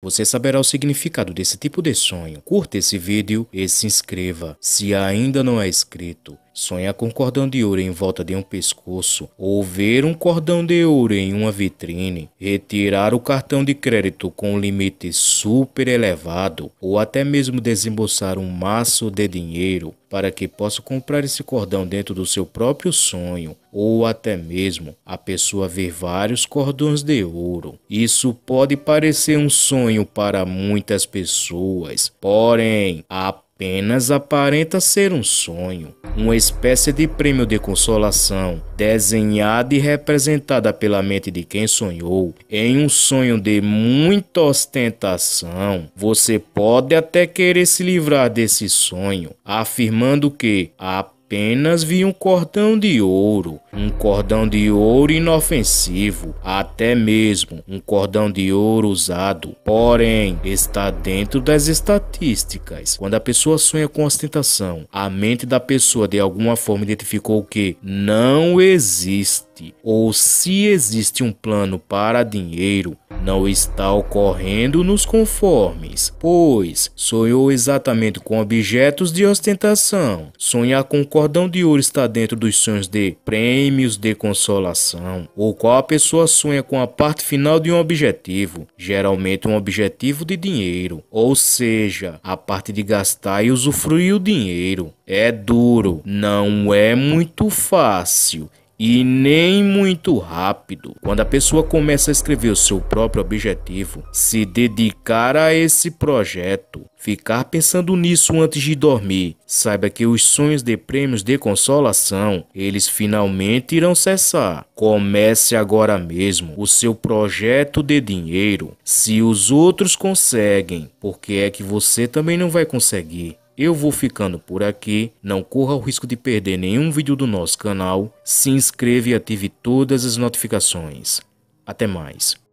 Você saberá o significado desse tipo de sonho. Curta esse vídeo e se inscreva se ainda não é inscrito sonhar com um cordão de ouro em volta de um pescoço, ou ver um cordão de ouro em uma vitrine, retirar o cartão de crédito com um limite super elevado, ou até mesmo desembolsar um maço de dinheiro para que possa comprar esse cordão dentro do seu próprio sonho, ou até mesmo a pessoa ver vários cordões de ouro. Isso pode parecer um sonho para muitas pessoas, porém, a apenas aparenta ser um sonho, uma espécie de prêmio de consolação, desenhada e representada pela mente de quem sonhou. Em um sonho de muita ostentação, você pode até querer se livrar desse sonho, afirmando que a apenas vi um cordão de ouro, um cordão de ouro inofensivo, até mesmo um cordão de ouro usado, porém está dentro das estatísticas. Quando a pessoa sonha com ostentação, a mente da pessoa de alguma forma identificou que não existe, ou se existe um plano para dinheiro, não está ocorrendo nos conformes, pois sonhou exatamente com objetos de ostentação. Sonhar com cordão de ouro está dentro dos sonhos de prêmios de consolação, ou qual a pessoa sonha com a parte final de um objetivo, geralmente um objetivo de dinheiro, ou seja, a parte de gastar e usufruir o dinheiro. É duro, não é muito fácil e nem muito rápido. Quando a pessoa começa a escrever o seu próprio objetivo, se dedicar a esse projeto, ficar pensando nisso antes de dormir, saiba que os sonhos de prêmios de consolação, eles finalmente irão cessar. Comece agora mesmo o seu projeto de dinheiro. Se os outros conseguem, por que é que você também não vai conseguir? Eu vou ficando por aqui, não corra o risco de perder nenhum vídeo do nosso canal, se inscreva e ative todas as notificações. Até mais.